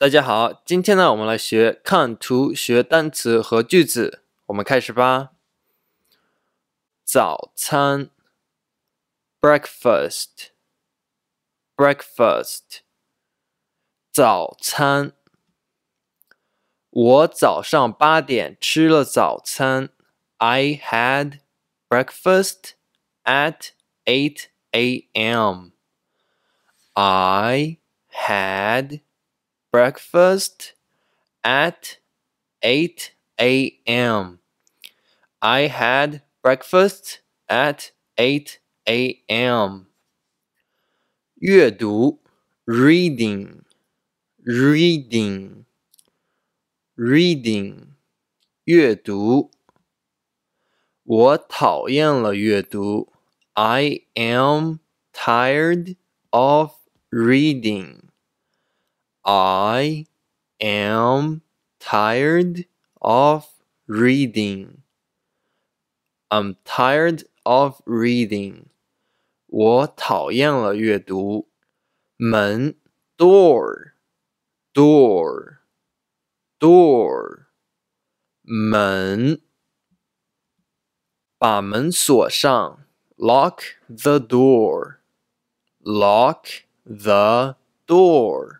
大家好，今天呢，我们来学看图学单词和句子。我们开始吧。早餐，breakfast，breakfast，早餐。我早上八点吃了早餐。I had breakfast at eight a.m. I had. breakfast at 8 a.m. I had breakfast at 8 a.m. 阅读 reading reading reading I am tired of reading. I am tired of reading. I'm tired of reading. 我讨厌了阅读。门 door door door lock the door. Lock the door.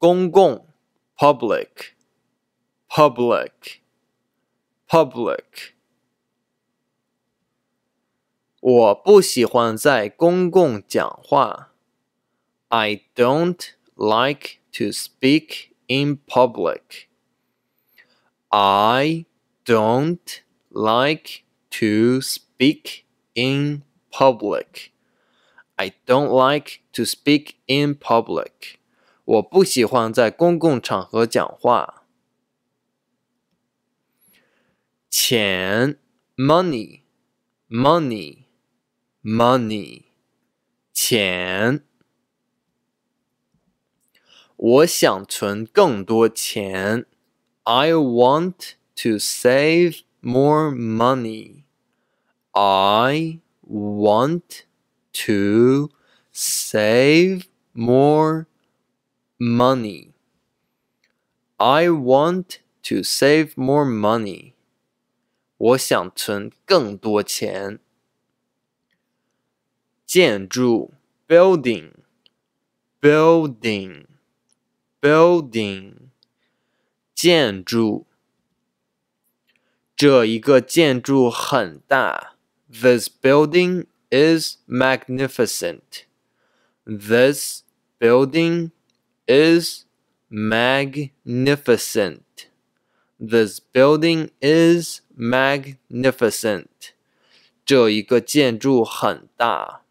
公共 public public public I do don't like to speak in public. I don't like to speak in public. I don't like to speak in public. 我不喜欢在公共场合讲话。钱，money，money，money，钱。我想存更多钱。I want to save more money. I want to save more. money. I want to save more money. 我想存更多钱。建筑 building building building This building is magnificent. This building is magnificent. This building is magnificent. 这一个建筑很大。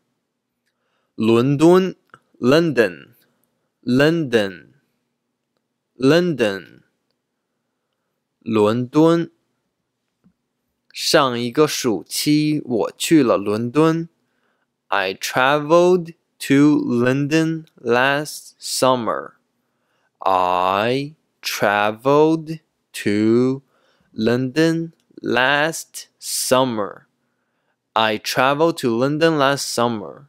伦敦 London London London I traveled to London last summer. I traveled to London last summer. I traveled to London last summer.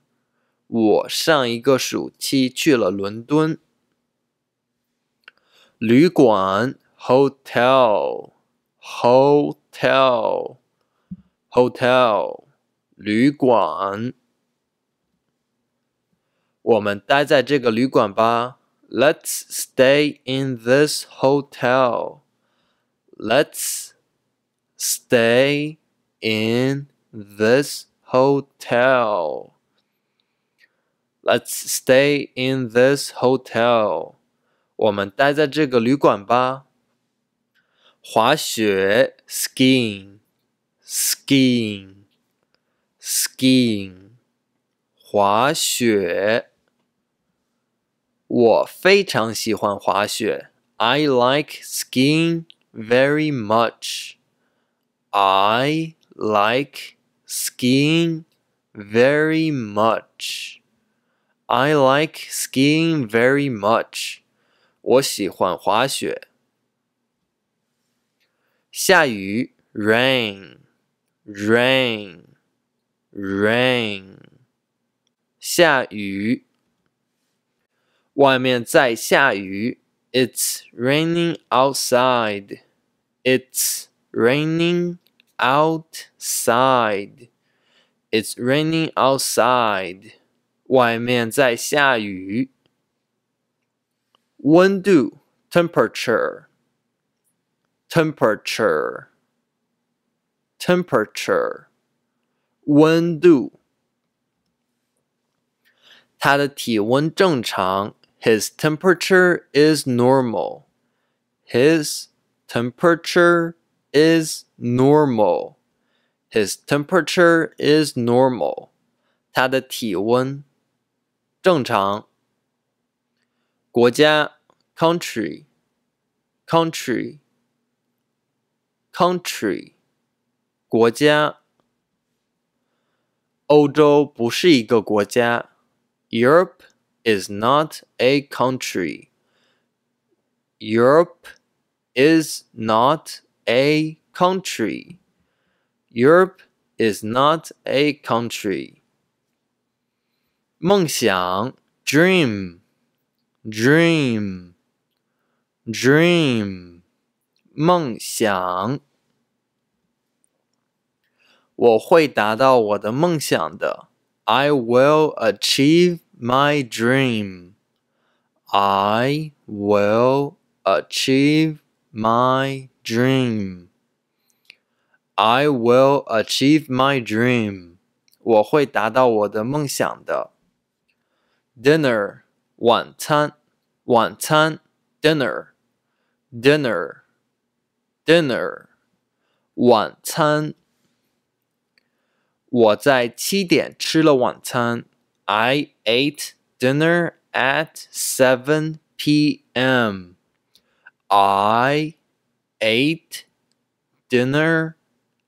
我上一个暑期去了伦敦。旅馆 hotel hotel hotel 旅馆。我们待在这个旅馆吧。Let's stay in this hotel. Let's stay in this hotel. Let's stay in this hotel. 我们待在这个旅馆吧。滑雪 skiing skiing skiing 滑雪我非常喜欢滑雪。I like skiing very much. I like skiing very much. I like skiing very much. 我喜欢滑雪。下雨，rain, rain, rain。下雨外面在下雨。It's raining outside. It's raining outside. It's raining outside. 外面在下雨。温度 temperature temperature temperature 温度。他的体温正常。his temperature is normal. His temperature is normal. His temperature is normal. 他的体温正常。国家 country country country 国家。欧洲不是一个国家。Europe is not a country. Europe is not a country. Europe is not a country. 梦想 dream dream dream 梦想。我会达到我的梦想的。I will achieve my dream. I will achieve my dream. I will achieve my dream. 我会达到我的梦想的。Dinner 晚餐，晚餐 dinner dinner dinner 晚餐。我在七点吃了晚餐。I ate dinner at 7 p.m. I ate dinner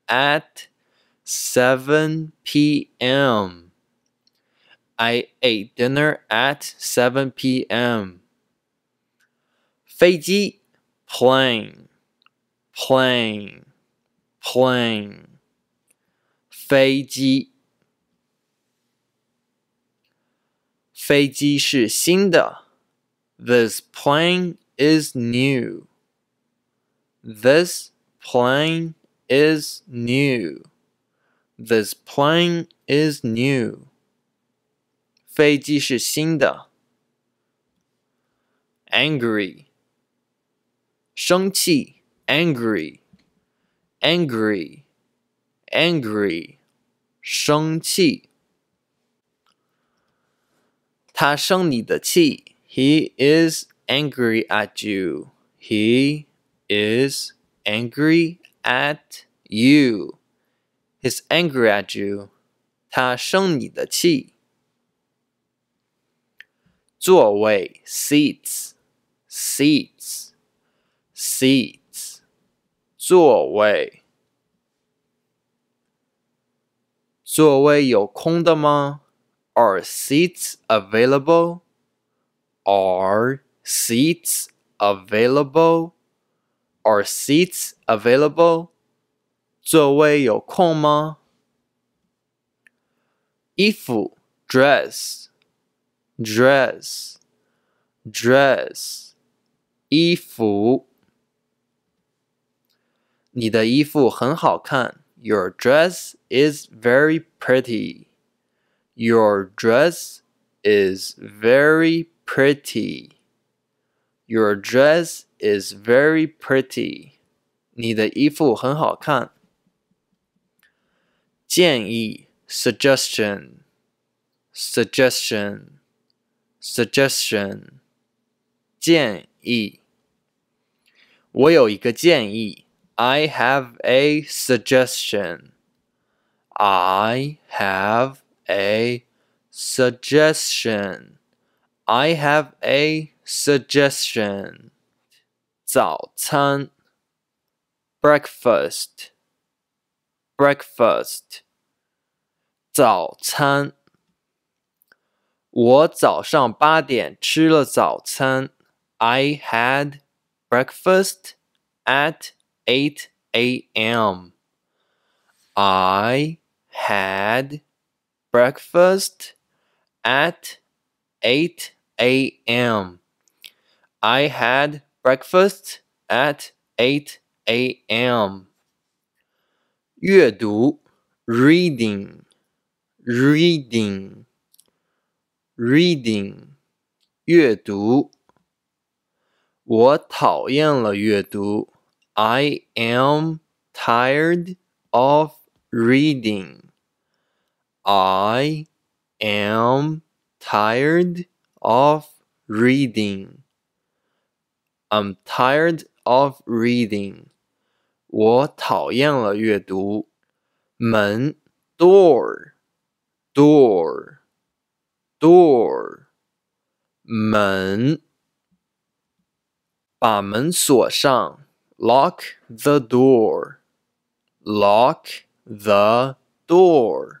at 7 p.m. I ate dinner at 7 p.m. 飞机 plane plane plane 飞机飞机是新的。This plane is new. This plane is new. This plane is new. 飞机是新的。Angry. 生气 angry angry angry 生气他生你的气。He is angry at you. He is angry at you. He's angry at you. 他生你的气。座位 seats seats seats 座位。座位有空的吗？are seats available? Are seats available? Are seats available? Ifu dress dress dress 衣服。你的衣服很好看。Your dress is very pretty. Your dress is very pretty. Your dress is very pretty. 你的衣服很好看。建议 suggestion suggestion suggestion 建议。我有一个建议。I have a suggestion. I have a suggestion. I have a suggestion. 早餐 breakfast breakfast I had breakfast at 8 a.m. I had breakfast at 8 a.m. I had breakfast at 8 a.m. 阅读 reading reading reading I am tired of reading. I am tired of reading. I'm tired of reading. 我讨厌了阅读。门 door door door 门把门锁上 lock the door lock the door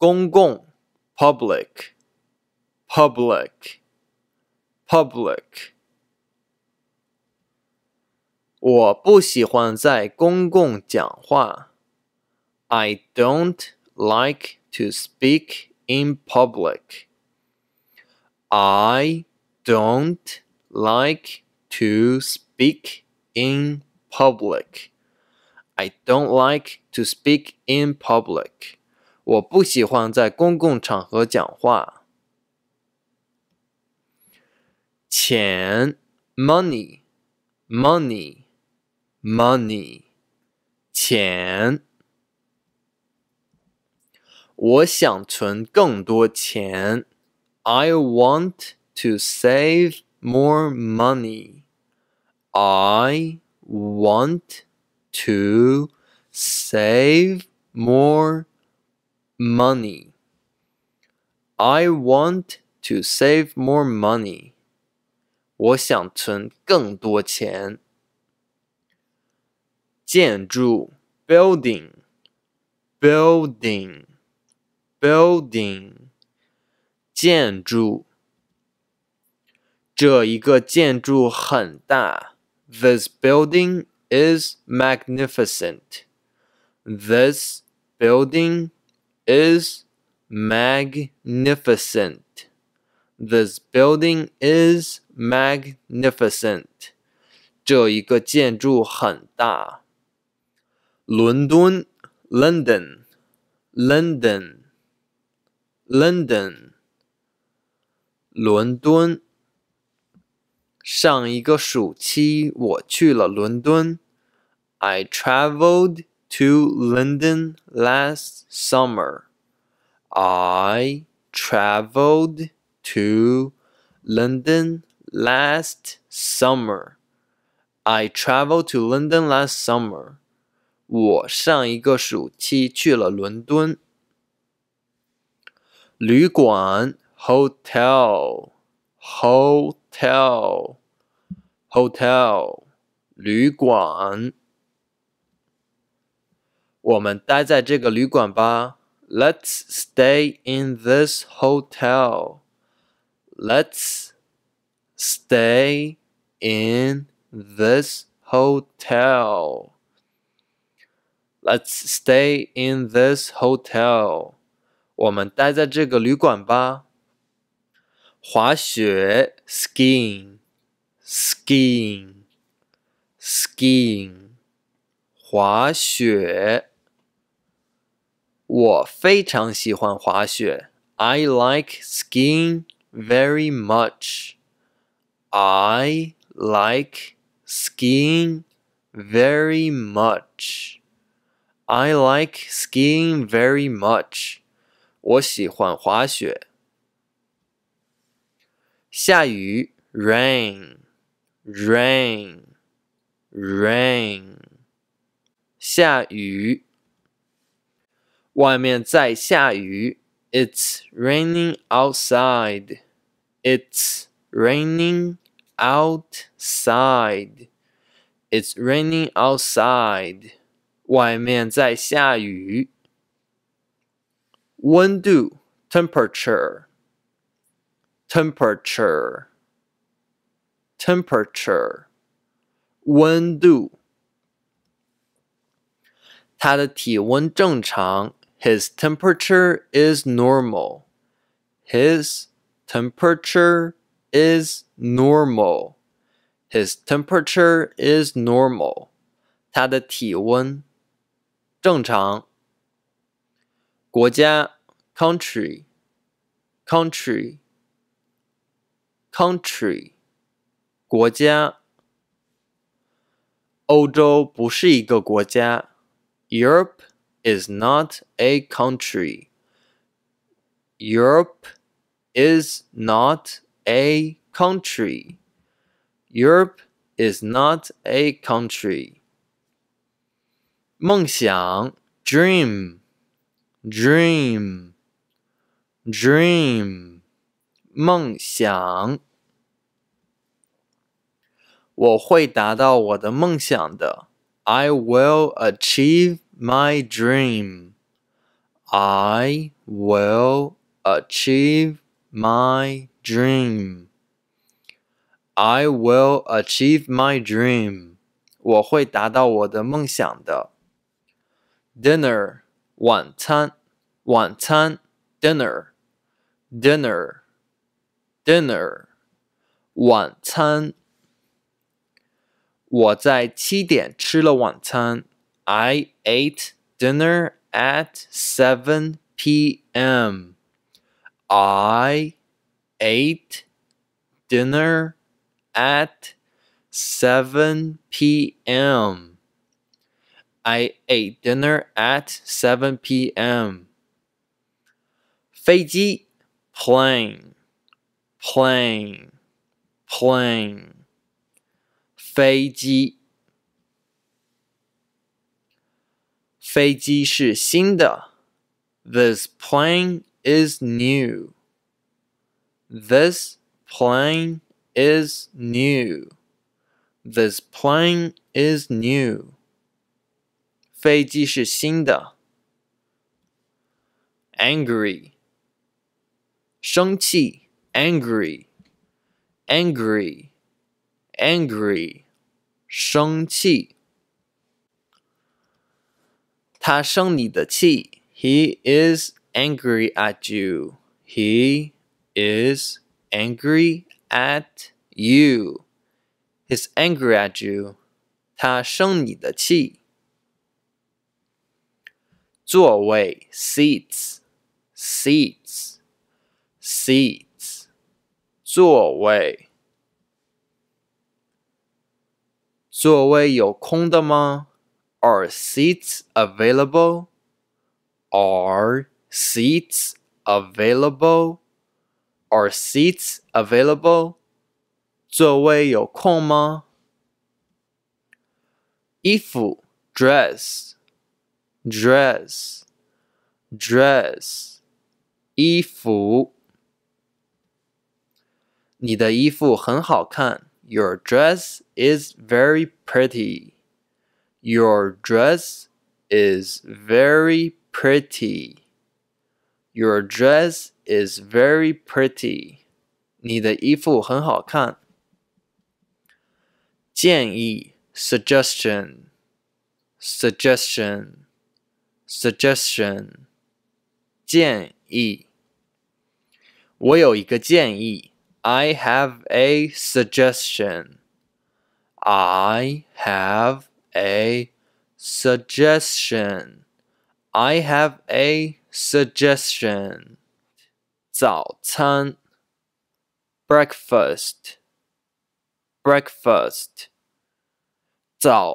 公共 public public public I do don't like to speak in public. I don't like to speak in public. I don't like to speak in public. 我不喜欢在公共场合讲话。钱，money，money，money，钱。我想存更多钱。I want to save more money. I want to save more. money. I want to save more money. 我想存更多钱。建筑 building building building 建筑。这一个建筑很大。This building is magnificent. This building is magnificent. This building is magnificent. 这一个建筑很大。伦敦 London London London I traveled to London last summer. I traveled to London last summer. I traveled to London last summer. 我上一个暑期去了伦敦。旅馆 hotel hotel hotel 旅馆。我们待在这个旅馆吧。Let's stay in this hotel. Let's stay in this hotel. Let's stay in this hotel. 我们待在这个旅馆吧。滑雪 skiing skiing skiing 滑雪我非常喜欢滑雪。I like skiing very much. I like skiing very much. I like skiing very much. 我喜欢滑雪。下雨，rain, rain, rain。下雨外面在下雨。It's raining outside. It's raining outside. It's raining outside. 外面在下雨。温度 temperature temperature temperature 温度。他的体温正常。his temperature is normal. His temperature is normal. His temperature is normal. 他的体温正常。国家 country country country 国家。欧洲不是一个国家。Europe is not a country. Europe is not a country. Europe is not a country. 梦想 dream dream dream 梦想。我会达到我的梦想的。I will achieve my dream. I will achieve my dream. I will achieve my dream. 我会达到我的梦想的。Dinner 晚餐，晚餐 dinner dinner dinner 晚餐。我在七点吃了晚餐。I ate dinner at 7 p.m. I ate dinner at 7 p.m. I ate dinner at 7 p.m. 飞机 plane plane plane 飞机飞机是新的。This plane is new. This plane is new. This plane is new. 飞机是新的。Angry. 生气. angry, Angry. Angry. 生气。他生你的气。He is angry at you. He is angry at you. He's angry at you. 他生你的气。座位 seats seats seats 座位。座位有空的吗？are seats available? Are seats available? Are seats available? 座位有空吗？衣服 dress dress dress 衣服。你的衣服很好看。Your dress is very pretty. Your dress is very pretty. Your dress is very pretty. 你的衣服很好看。建议 suggestion suggestion suggestion 建议。我有一个建议。I have a suggestion. I have a suggestion. I have a suggestion. 早餐 breakfast breakfast I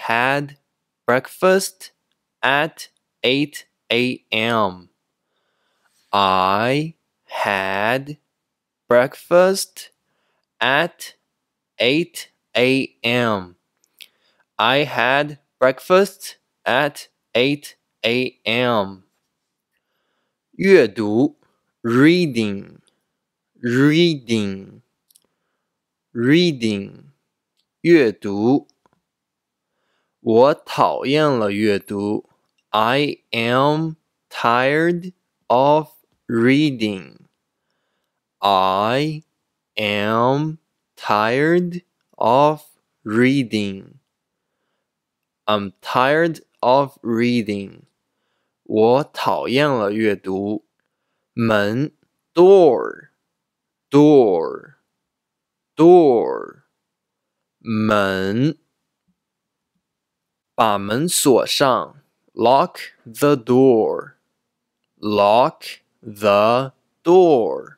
had breakfast at 8 a.m. I had breakfast at 8 a.m. I had breakfast at 8 a.m. 阅读 reading reading reading 阅读我讨厌了阅读 I am tired of reading I am tired of reading. I'm tired of reading. 我讨厌了阅读。门 door door door 门把门锁上 lock the door lock the door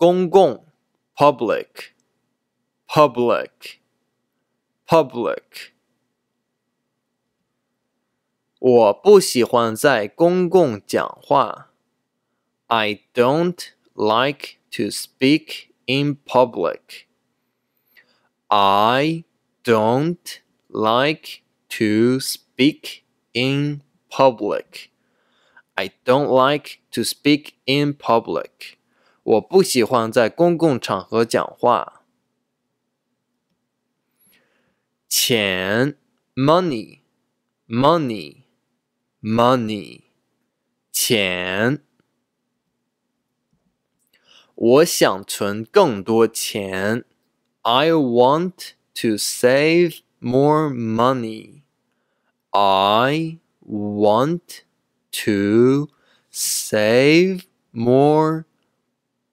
公共 public public public I do don't like to speak in public. I don't like to speak in public. I don't like to speak in public. 我不喜欢在公共场合讲话。钱，money，money，money，钱。我想存更多钱。I want to save more money. I want to save more.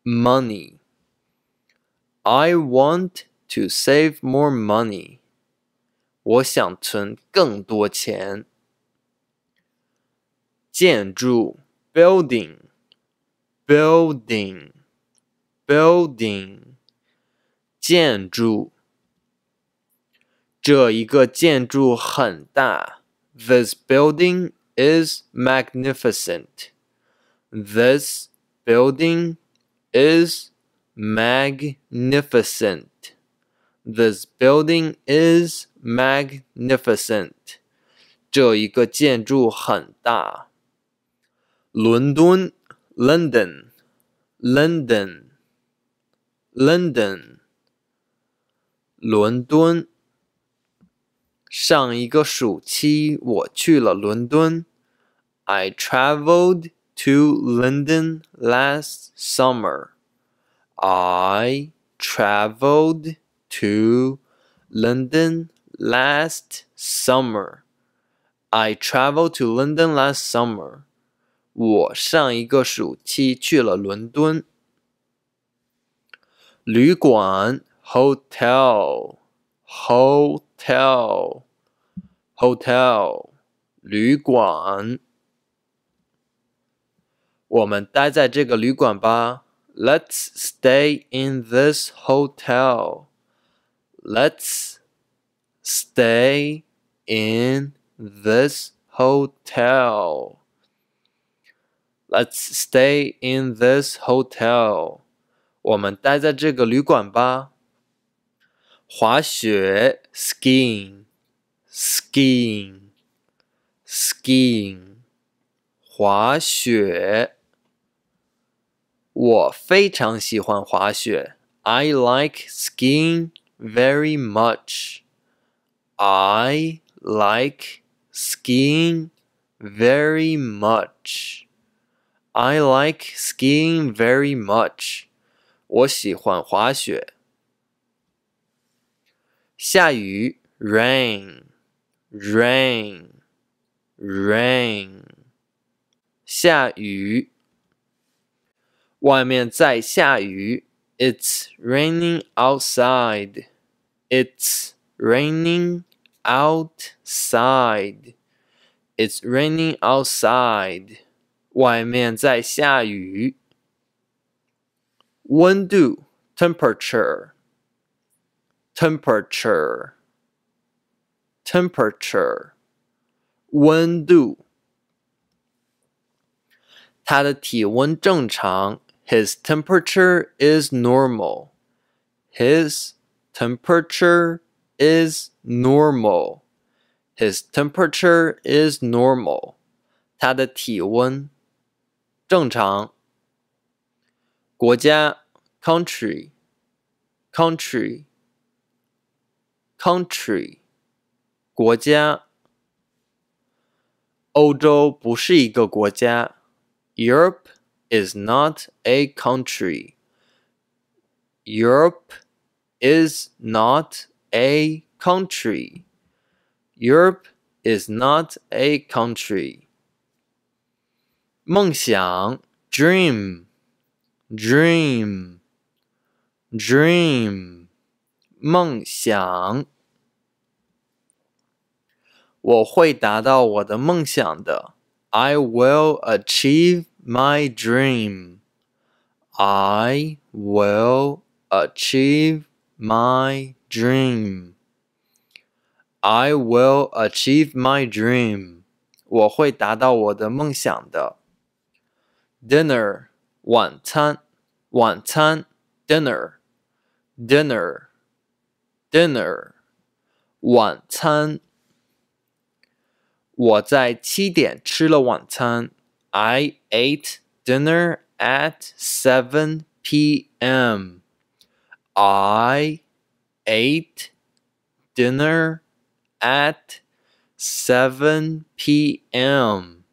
money. I want to save more money. 我想存更多钱。建筑 building building building 建筑。这一个建筑很大。This building is magnificent. This building is magnificent. This building is magnificent. 这一个建筑很大。伦敦 London London London I traveled to London last summer. I traveled to London last summer. I traveled to London last summer. 我上一个暑期去了伦敦。旅馆 hotel hotel hotel 旅馆。我们待在这个旅馆吧。Let's stay in this hotel. Let's stay in this hotel. Let's stay in this hotel. 我们待在这个旅馆吧。滑雪 skiing skiing skiing 滑雪我非常喜欢滑雪。I like skiing very much. I like skiing very much. I like skiing very much. 我喜欢滑雪。下雨，rain, rain, rain。下雨外面在下雨。It's raining outside. It's raining outside. It's raining outside. 外面在下雨。温度 temperature temperature temperature 温度。他的体温正常。his temperature is normal. His temperature is normal. His temperature is normal. 他的体温正常。国家 country country country 国家。欧洲不是一个国家。Europe is not a country. Europe is not a country. Europe is not a country. 梦想 dream dream dream 梦想。我会达到我的梦想的。I will achieve my dream. I will achieve my dream. I will achieve my dream. 我会达到我的梦想的。Dinner 晚餐，晚餐 dinner dinner dinner 晚餐。我在七点吃了晚餐。I ate dinner at 7 p.m. I ate dinner at 7 p.m.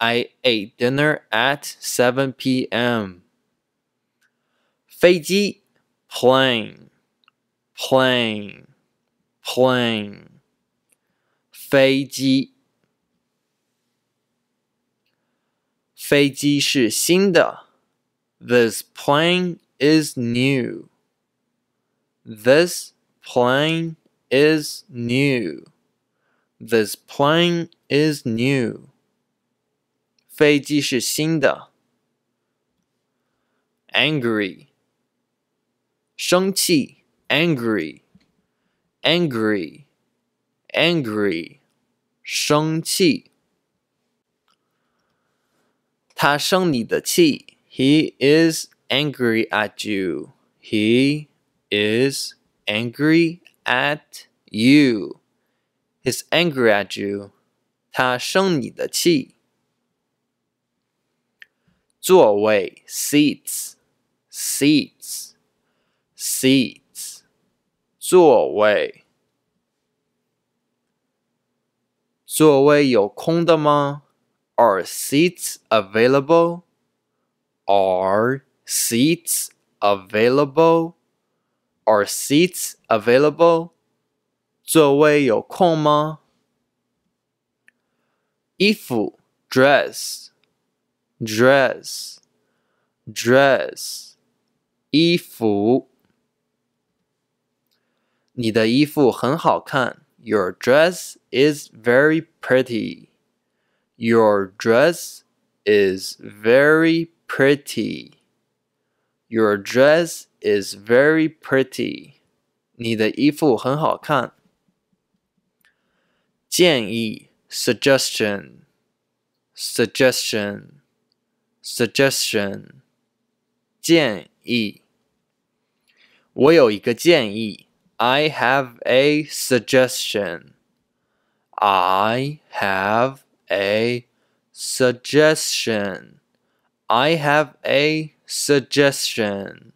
I ate dinner at 7 p.m. 飞机 plane plane plane 飞机飞机是新的。This plane is new. This plane is new. This plane is new. 飞机是新的。Angry. 生气. angry, Angry. Angry. 生气。他生你的气。He is angry at you. He is angry at you. He's angry at you. 他生你的气。座位 seats seats seats 座位。座位有空的吗？are seats available? Are seats available? Are seats available? Ifu dress dress dress 衣服。你的衣服很好看。Your dress is very pretty. Your dress is very pretty. Your dress is very pretty. 你的衣服很好看。建议 suggestion suggestion suggestion 建议。我有一个建议。I have a suggestion. I have a suggestion. I have a suggestion.